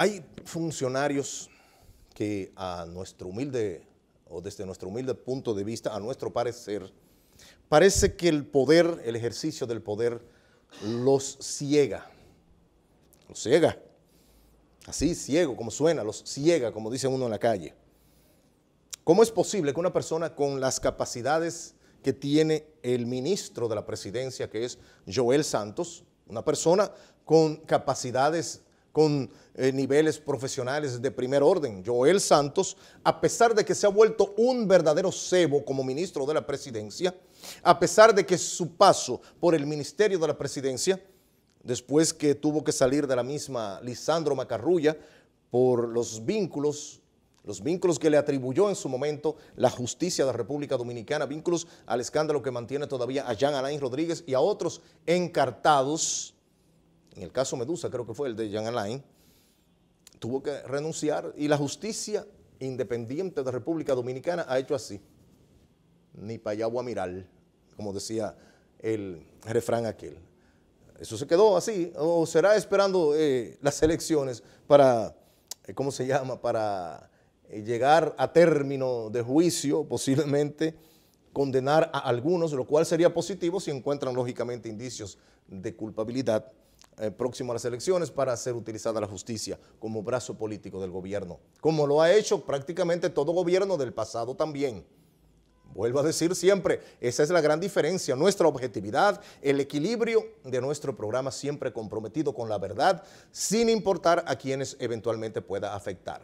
Hay funcionarios que a nuestro humilde, o desde nuestro humilde punto de vista, a nuestro parecer, parece que el poder, el ejercicio del poder, los ciega. Los ciega. Así, ciego, como suena, los ciega, como dice uno en la calle. ¿Cómo es posible que una persona con las capacidades que tiene el ministro de la presidencia, que es Joel Santos, una persona con capacidades con eh, niveles profesionales de primer orden, Joel Santos, a pesar de que se ha vuelto un verdadero cebo como ministro de la presidencia, a pesar de que su paso por el ministerio de la presidencia, después que tuvo que salir de la misma Lisandro Macarrulla por los vínculos, los vínculos que le atribuyó en su momento la justicia de la República Dominicana, vínculos al escándalo que mantiene todavía a Jean Alain Rodríguez y a otros encartados en el caso Medusa creo que fue el de Jean Alain, tuvo que renunciar y la justicia independiente de República Dominicana ha hecho así, ni para allá como decía el refrán aquel. Eso se quedó así, o será esperando eh, las elecciones para, eh, ¿cómo se llama?, para eh, llegar a término de juicio, posiblemente condenar a algunos, lo cual sería positivo si encuentran lógicamente indicios de culpabilidad eh, próximo a las elecciones para ser utilizada la justicia como brazo político del gobierno, como lo ha hecho prácticamente todo gobierno del pasado también. Vuelvo a decir siempre, esa es la gran diferencia, nuestra objetividad, el equilibrio de nuestro programa siempre comprometido con la verdad, sin importar a quienes eventualmente pueda afectar.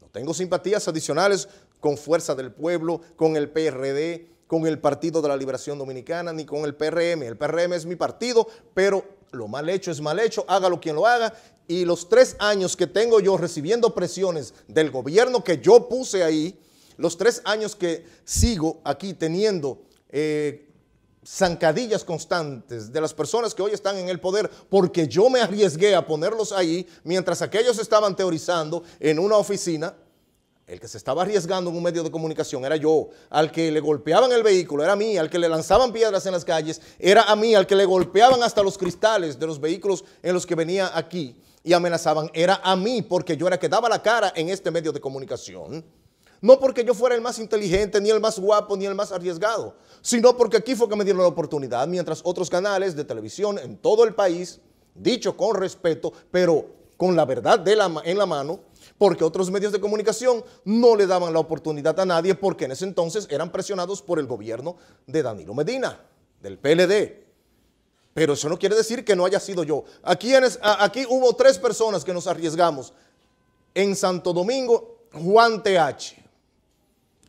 No tengo simpatías adicionales con Fuerza del Pueblo, con el PRD, con el Partido de la Liberación Dominicana, ni con el PRM. El PRM es mi partido, pero lo mal hecho es mal hecho, hágalo quien lo haga. Y los tres años que tengo yo recibiendo presiones del gobierno que yo puse ahí, los tres años que sigo aquí teniendo eh, zancadillas constantes de las personas que hoy están en el poder, porque yo me arriesgué a ponerlos ahí, mientras aquellos estaban teorizando en una oficina el que se estaba arriesgando en un medio de comunicación era yo, al que le golpeaban el vehículo era a mí, al que le lanzaban piedras en las calles era a mí, al que le golpeaban hasta los cristales de los vehículos en los que venía aquí y amenazaban era a mí, porque yo era que daba la cara en este medio de comunicación. No porque yo fuera el más inteligente, ni el más guapo, ni el más arriesgado, sino porque aquí fue que me dieron la oportunidad, mientras otros canales de televisión en todo el país, dicho con respeto, pero con la verdad en la mano, porque otros medios de comunicación no le daban la oportunidad a nadie porque en ese entonces eran presionados por el gobierno de Danilo Medina, del PLD. Pero eso no quiere decir que no haya sido yo. Aquí, hubo tres personas que nos arriesgamos. En Santo Domingo, Juan TH.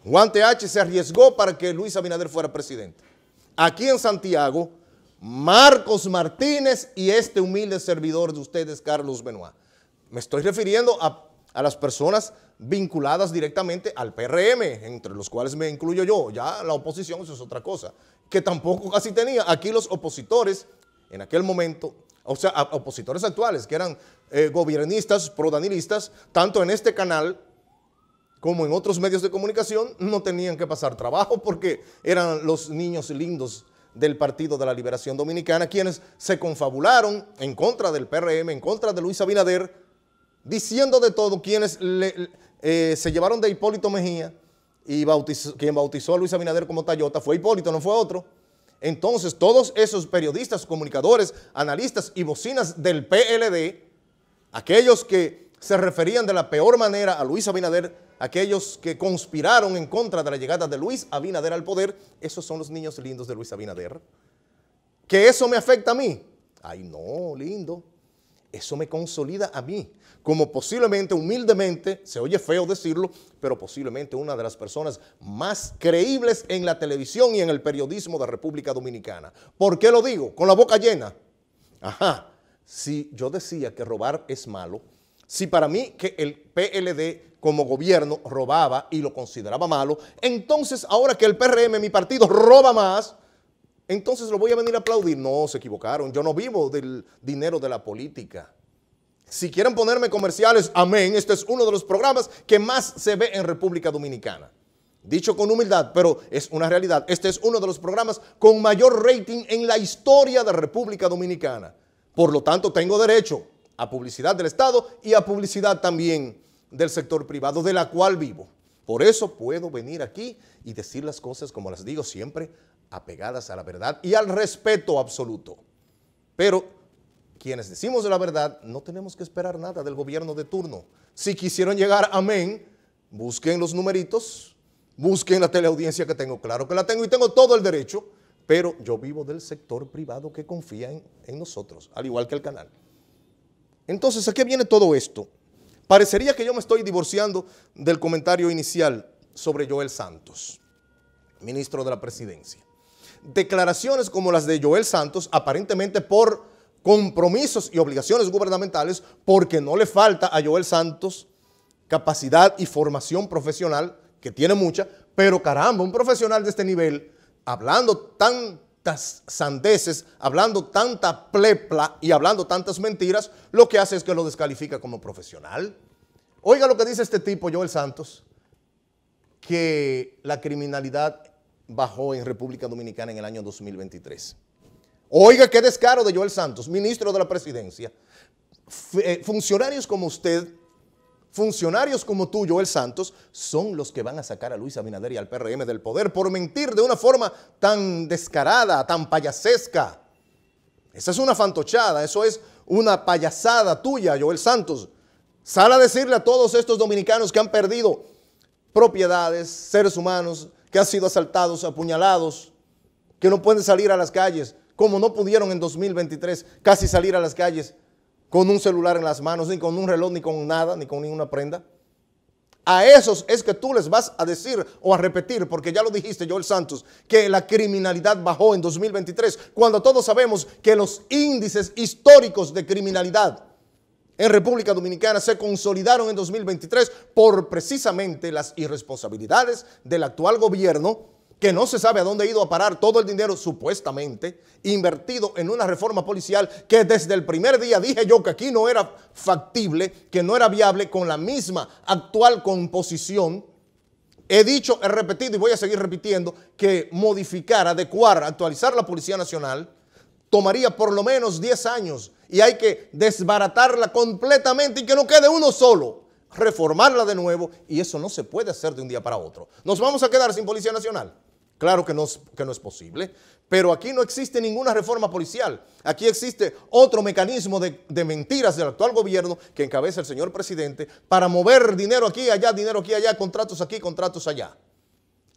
Juan TH se arriesgó para que Luis Abinader fuera presidente. Aquí en Santiago, Marcos Martínez y este humilde servidor de ustedes, Carlos Benoit. Me estoy refiriendo a a las personas vinculadas directamente al PRM, entre los cuales me incluyo yo. Ya la oposición, eso es otra cosa, que tampoco casi tenía. Aquí los opositores, en aquel momento, o sea, opositores actuales, que eran eh, gobiernistas, prodanilistas, tanto en este canal como en otros medios de comunicación, no tenían que pasar trabajo porque eran los niños lindos del Partido de la Liberación Dominicana, quienes se confabularon en contra del PRM, en contra de Luis Abinader, diciendo de todo quienes eh, se llevaron de Hipólito Mejía y quien bautizó a Luis Abinader como Tayota fue Hipólito, no fue otro. Entonces, todos esos periodistas, comunicadores, analistas y bocinas del PLD, aquellos que se referían de la peor manera a Luis Abinader, aquellos que conspiraron en contra de la llegada de Luis Abinader al poder, esos son los niños lindos de Luis Abinader. ¿Que eso me afecta a mí? Ay, no, lindo eso me consolida a mí, como posiblemente, humildemente, se oye feo decirlo, pero posiblemente una de las personas más creíbles en la televisión y en el periodismo de República Dominicana. ¿Por qué lo digo? Con la boca llena. Ajá, si yo decía que robar es malo, si para mí que el PLD como gobierno robaba y lo consideraba malo, entonces ahora que el PRM, mi partido, roba más, entonces lo voy a venir a aplaudir. No, se equivocaron. Yo no vivo del dinero de la política. Si quieren ponerme comerciales, amén. Este es uno de los programas que más se ve en República Dominicana. Dicho con humildad, pero es una realidad. Este es uno de los programas con mayor rating en la historia de República Dominicana. Por lo tanto, tengo derecho a publicidad del Estado y a publicidad también del sector privado, de la cual vivo. Por eso puedo venir aquí y decir las cosas, como las digo siempre, apegadas a la verdad y al respeto absoluto. Pero quienes decimos la verdad no tenemos que esperar nada del gobierno de turno. Si quisieron llegar, amén, busquen los numeritos, busquen la teleaudiencia que tengo. Claro que la tengo y tengo todo el derecho, pero yo vivo del sector privado que confía en, en nosotros, al igual que el canal. Entonces, ¿a qué viene todo esto? Parecería que yo me estoy divorciando del comentario inicial sobre Joel Santos, ministro de la presidencia. Declaraciones como las de Joel Santos, aparentemente por compromisos y obligaciones gubernamentales, porque no le falta a Joel Santos capacidad y formación profesional, que tiene mucha, pero caramba, un profesional de este nivel, hablando tan sandeses sandeces, hablando tanta plepla y hablando tantas mentiras, lo que hace es que lo descalifica como profesional. Oiga lo que dice este tipo, Joel Santos, que la criminalidad bajó en República Dominicana en el año 2023. Oiga qué descaro de Joel Santos, ministro de la presidencia. Eh, funcionarios como usted funcionarios como tú, Joel Santos, son los que van a sacar a Luis Abinader y al PRM del poder por mentir de una forma tan descarada, tan payasesca. Esa es una fantochada, eso es una payasada tuya, Joel Santos. Sal a decirle a todos estos dominicanos que han perdido propiedades, seres humanos, que han sido asaltados, apuñalados, que no pueden salir a las calles, como no pudieron en 2023 casi salir a las calles con un celular en las manos, ni con un reloj, ni con nada, ni con ninguna prenda. A esos es que tú les vas a decir o a repetir, porque ya lo dijiste Joel Santos, que la criminalidad bajó en 2023, cuando todos sabemos que los índices históricos de criminalidad en República Dominicana se consolidaron en 2023 por precisamente las irresponsabilidades del actual gobierno que no se sabe a dónde ha ido a parar todo el dinero supuestamente invertido en una reforma policial que desde el primer día dije yo que aquí no era factible, que no era viable con la misma actual composición. He dicho, he repetido y voy a seguir repitiendo que modificar, adecuar, actualizar la Policía Nacional tomaría por lo menos 10 años y hay que desbaratarla completamente y que no quede uno solo reformarla de nuevo y eso no se puede hacer de un día para otro. Nos vamos a quedar sin Policía Nacional. Claro que no, es, que no es posible, pero aquí no existe ninguna reforma policial. Aquí existe otro mecanismo de, de, mentiras del actual gobierno que encabeza el señor presidente para mover dinero aquí, allá, dinero aquí, allá, contratos aquí, contratos allá.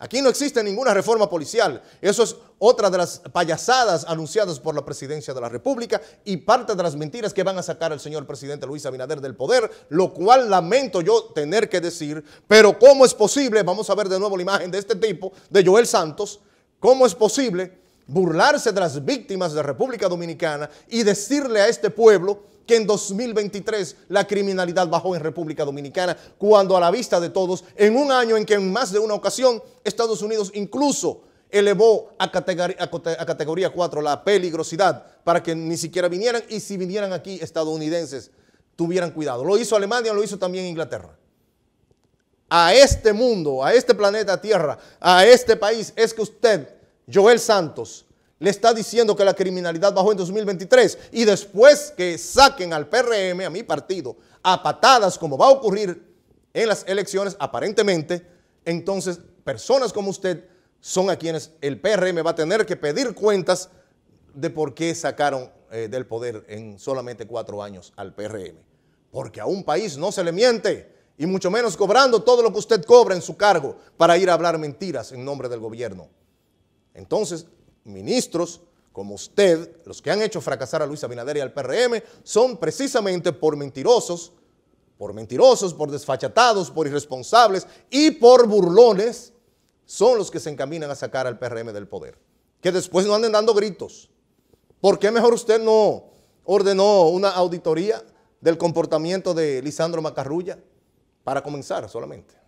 Aquí no existe ninguna reforma policial. Eso es otra de las payasadas anunciadas por la presidencia de la República y parte de las mentiras que van a sacar al señor presidente Luis Abinader del poder, lo cual lamento yo tener que decir. Pero ¿cómo es posible? Vamos a ver de nuevo la imagen de este tipo, de Joel Santos. ¿Cómo es posible burlarse de las víctimas de República Dominicana y decirle a este pueblo que en 2023 la criminalidad bajó en República Dominicana, cuando a la vista de todos, en un año en que en más de una ocasión Estados Unidos incluso elevó a, categoría, a categoría 4 la peligrosidad para que ni siquiera vinieran y si vinieran aquí estadounidenses tuvieran cuidado. Lo hizo Alemania, lo hizo también Inglaterra. A este mundo, a este planeta Tierra, a este país es que usted Joel Santos le está diciendo que la criminalidad bajó en 2023 y después que saquen al PRM, a mi partido, a patadas como va a ocurrir en las elecciones aparentemente, entonces personas como usted son a quienes el PRM va a tener que pedir cuentas de por qué sacaron eh, del poder en solamente cuatro años al PRM. Porque a un país no se le miente y mucho menos cobrando todo lo que usted cobra en su cargo para ir a hablar mentiras en nombre del gobierno. Entonces, ministros como usted, los que han hecho fracasar a Luis Abinader y al PRM, son precisamente por mentirosos, por mentirosos, por desfachatados, por irresponsables y por burlones, son los que se encaminan a sacar al PRM del poder. Que después no anden dando gritos. ¿Por qué mejor usted no ordenó una auditoría del comportamiento de Lisandro Macarrulla? Para comenzar solamente.